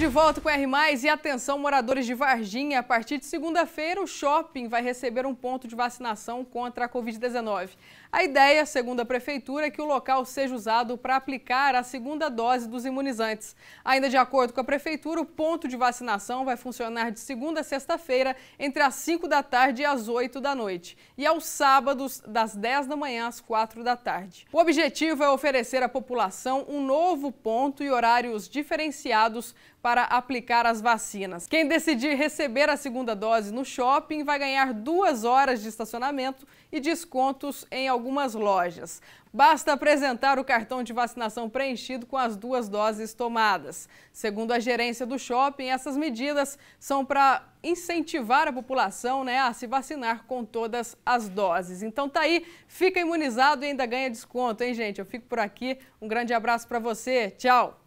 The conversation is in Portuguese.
de volta com R R+, e atenção moradores de Varginha, a partir de segunda-feira o shopping vai receber um ponto de vacinação contra a Covid-19. A ideia, segundo a Prefeitura, é que o local seja usado para aplicar a segunda dose dos imunizantes. Ainda de acordo com a Prefeitura, o ponto de vacinação vai funcionar de segunda a sexta-feira, entre as 5 da tarde e as 8 da noite, e aos sábados, das 10 da manhã às 4 da tarde. O objetivo é oferecer à população um novo ponto e horários diferenciados para para aplicar as vacinas. Quem decidir receber a segunda dose no shopping vai ganhar duas horas de estacionamento e descontos em algumas lojas. Basta apresentar o cartão de vacinação preenchido com as duas doses tomadas. Segundo a gerência do shopping, essas medidas são para incentivar a população né, a se vacinar com todas as doses. Então tá aí, fica imunizado e ainda ganha desconto, hein, gente? Eu fico por aqui. Um grande abraço para você. Tchau!